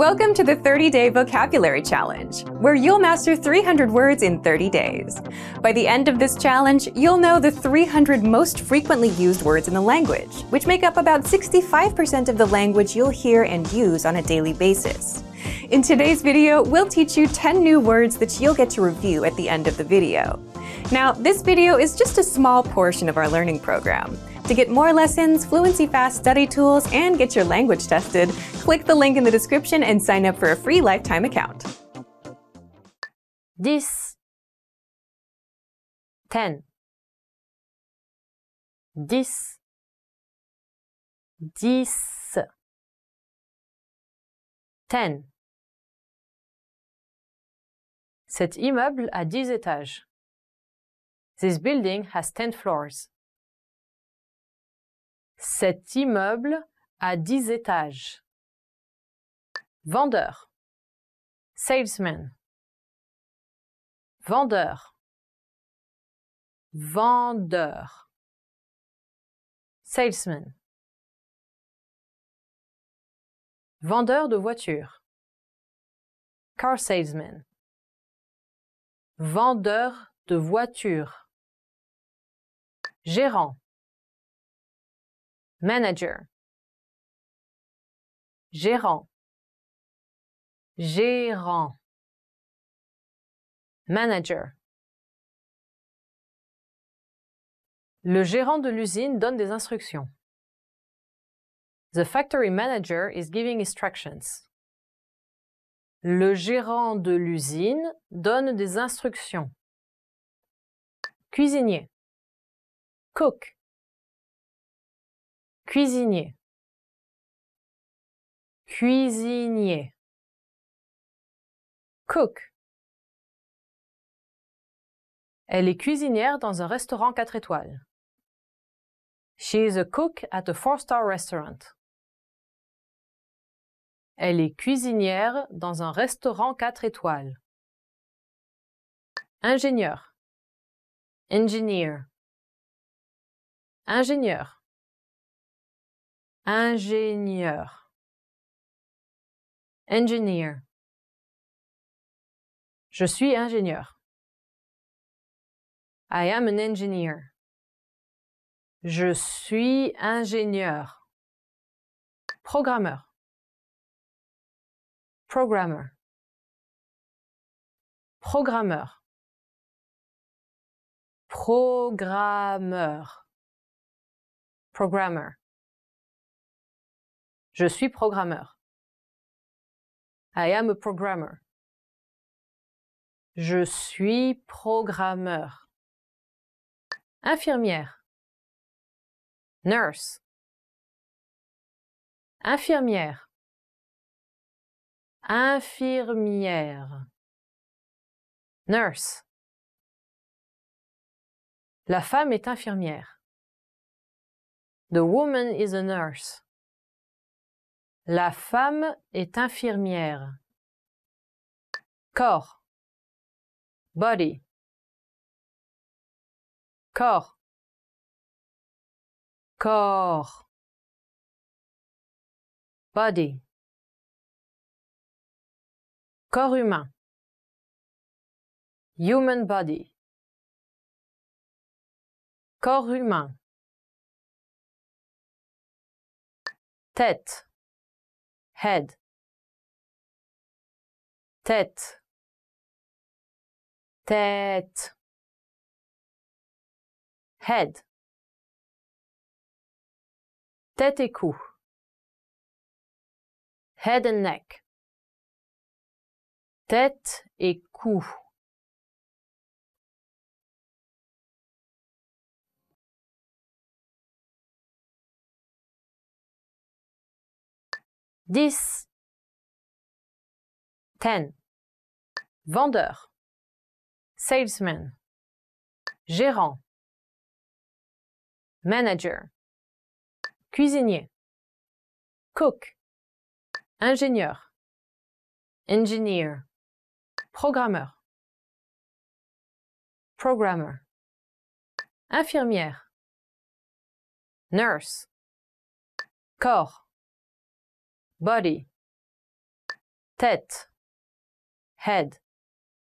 Welcome to the 30-Day Vocabulary Challenge, where you'll master 300 words in 30 days. By the end of this challenge, you'll know the 300 most frequently used words in the language, which make up about 65% of the language you'll hear and use on a daily basis. In today's video, we'll teach you 10 new words that you'll get to review at the end of the video. Now, this video is just a small portion of our learning program. To get more lessons, Fluency Fast study tools, and get your language tested, click the link in the description and sign up for a free lifetime account. This 10 this this ten Cet immeuble a 10 étages. This building has 10 floors. Cet immeuble a dix étages. Vendeur. Salesman. Vendeur. Vendeur. Salesman. Vendeur de voiture Car salesman. Vendeur de voiture Gérant manager, gérant, gérant, manager. Le gérant de l'usine donne des instructions. The factory manager is giving instructions. Le gérant de l'usine donne des instructions. Cuisinier. Cook cuisinier cuisinier cook Elle est cuisinière dans un restaurant quatre étoiles. She is a cook at a four-star restaurant. Elle est cuisinière dans un restaurant quatre étoiles. Ingénieur. Engineer. Ingénieur. Ingénieur. Engineer. Je suis ingénieur. I am an engineer. Je suis ingénieur. Programmeur. Programmer. Programmeur. Programmeur. Programmer. Je suis programmeur. I am a programmer. Je suis programmeur. Infirmière. Nurse. Infirmière. Infirmière. Nurse. La femme est infirmière. The woman is a nurse. La femme est infirmière. Corps. Body. Corps. Corps. Body. Corps humain. Human body. Corps humain. Tête. head tête tête head tête et cou head and neck tête et cou 10 10 vendeur salesman gérant manager cuisinier cook ingénieur engineer programmeur programmer infirmière nurse corps body, tête, head.